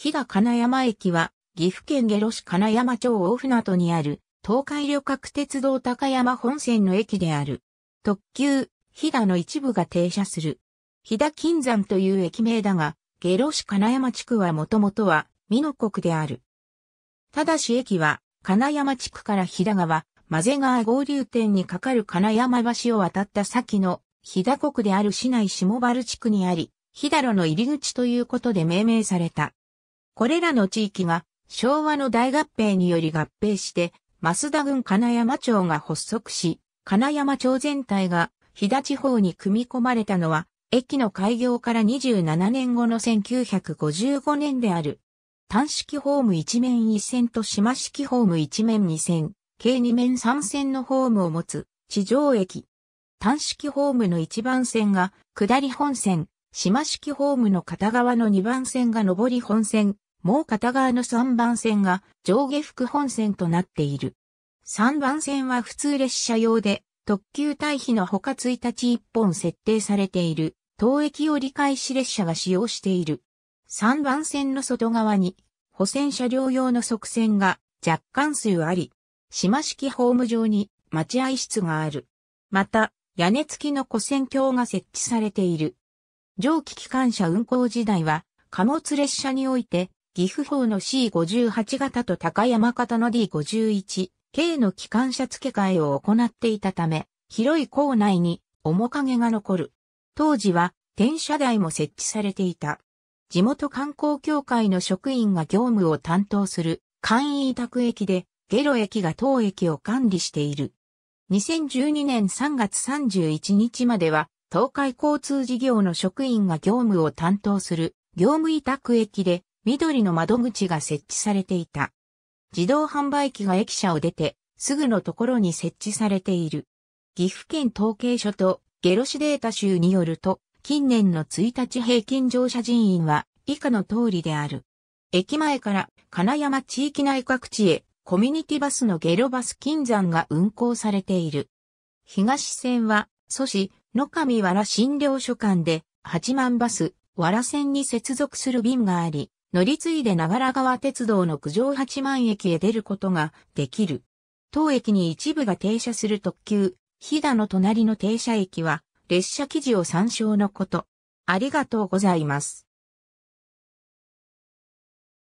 日賀金山駅は、岐阜県下呂市金山町大船渡にある、東海旅客鉄道高山本線の駅である。特急、日賀の一部が停車する。日騨金山という駅名だが、下呂市金山地区はもともとは、美濃国である。ただし駅は、金山地区から日騨川、混ぜ川合流点にかかる金山橋を渡った先の、日騨国である市内下原地区にあり、日騨路の入り口ということで命名された。これらの地域が昭和の大合併により合併して、増田郡金山町が発足し、金山町全体が飛騨地方に組み込まれたのは、駅の開業から27年後の1955年である。単式ホーム1面1線と島式ホーム1面2線、計2面3線のホームを持つ地上駅。単式ホームの1番線が下り本線、島式ホームの片側の2番線が上り本線、もう片側の3番線が上下副本線となっている。3番線は普通列車用で、特急退避のほか1日1本設定されている、当駅折り返し列車が使用している。3番線の外側に、補線車両用の側線が若干数あり、島式ホーム上に待合室がある。また、屋根付きの古線橋が設置されている。蒸気機関車運行時代は、貨物列車において岐阜港の C58 型と高山型の D51、K の機関車付け替えを行っていたため、広い構内に面影が残る。当時は転車台も設置されていた。地元観光協会の職員が業務を担当する簡易委託駅で、ゲロ駅が当駅を管理している。2012年3月31日までは、東海交通事業の職員が業務を担当する業務委託駅で、緑の窓口が設置されていた。自動販売機が駅舎を出て、すぐのところに設置されている。岐阜県統計所とゲロシデータ州によると、近年の1日平均乗車人員は以下の通りである。駅前から金山地域内各地へコミュニティバスのゲロバス金山が運行されている。東線は、蘇市、野上原診療所間で8万バス、わら線に接続する便があり、乗り継いで長良川鉄道の九条八幡駅へ出ることができる。当駅に一部が停車する特急、飛騨の隣の停車駅は列車記事を参照のこと。ありがとうございます。